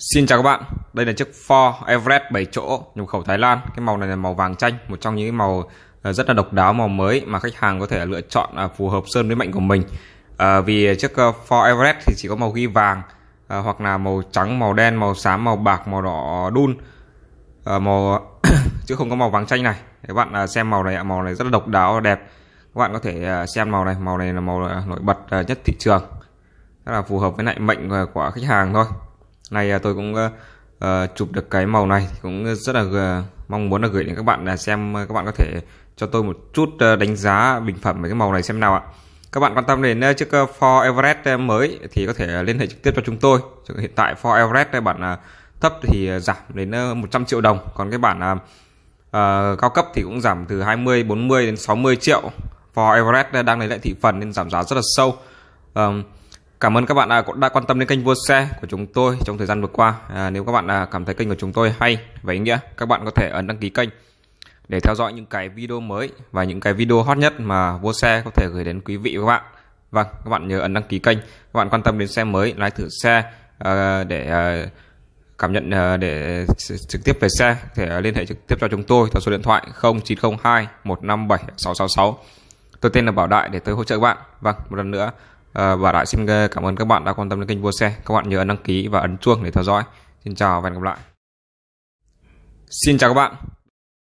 Xin chào các bạn, đây là chiếc Ford Everest 7 chỗ nhập khẩu Thái Lan Cái màu này là màu vàng chanh, một trong những màu ờ, rất là độc đáo, màu mới mà khách hàng có thể lựa chọn à, phù hợp sơn với mệnh của mình à, Vì chiếc ờ, Ford Everest thì chỉ có màu ghi vàng à, hoặc là màu trắng, màu đen, màu xám, màu bạc, màu đỏ đun à, màu chứ không có màu vàng chanh này các bạn à, xem màu này màu này rất là độc đáo đẹp các bạn có thể à, xem màu này màu này là màu nổi bật nhất thị trường rất là phù hợp với lại mệnh của khách hàng thôi nay à, tôi cũng uh, chụp được cái màu này cũng rất là uh, mong muốn là gửi đến các bạn là xem các bạn có thể cho tôi một chút uh, đánh giá bình phẩm về cái màu này xem nào ạ các bạn quan tâm đến uh, chiếc uh, Ford Everest mới thì có thể liên hệ trực tiếp cho chúng tôi hiện tại For Everest bản uh, thấp thì giảm đến 100 triệu đồng còn cái bản uh, cao cấp thì cũng giảm từ 20 40 đến 60 triệu For Everest đang lấy lại thị phần nên giảm giá rất là sâu um, Cảm ơn các bạn đã quan tâm đến kênh Vua Xe của chúng tôi trong thời gian vừa qua. À, nếu các bạn à, cảm thấy kênh của chúng tôi hay và ý nghĩa, các bạn có thể ấn đăng ký kênh để theo dõi những cái video mới và những cái video hot nhất mà Vua Xe có thể gửi đến quý vị và các bạn. Vâng, các bạn nhớ ấn đăng ký kênh. Các bạn quan tâm đến xe mới, lái thử xe à, để cảm nhận để trực tiếp về xe thể liên hệ trực tiếp cho chúng tôi theo số điện thoại 0902 157 666. Tôi tên là Bảo Đại để tôi hỗ trợ các bạn. Vâng, một lần nữa Ờ, và đại xin cảm ơn các bạn đã quan tâm đến kênh Vua Xe. Các bạn nhớ đăng ký và ấn chuông để theo dõi. Xin chào và hẹn gặp lại. Xin chào các bạn.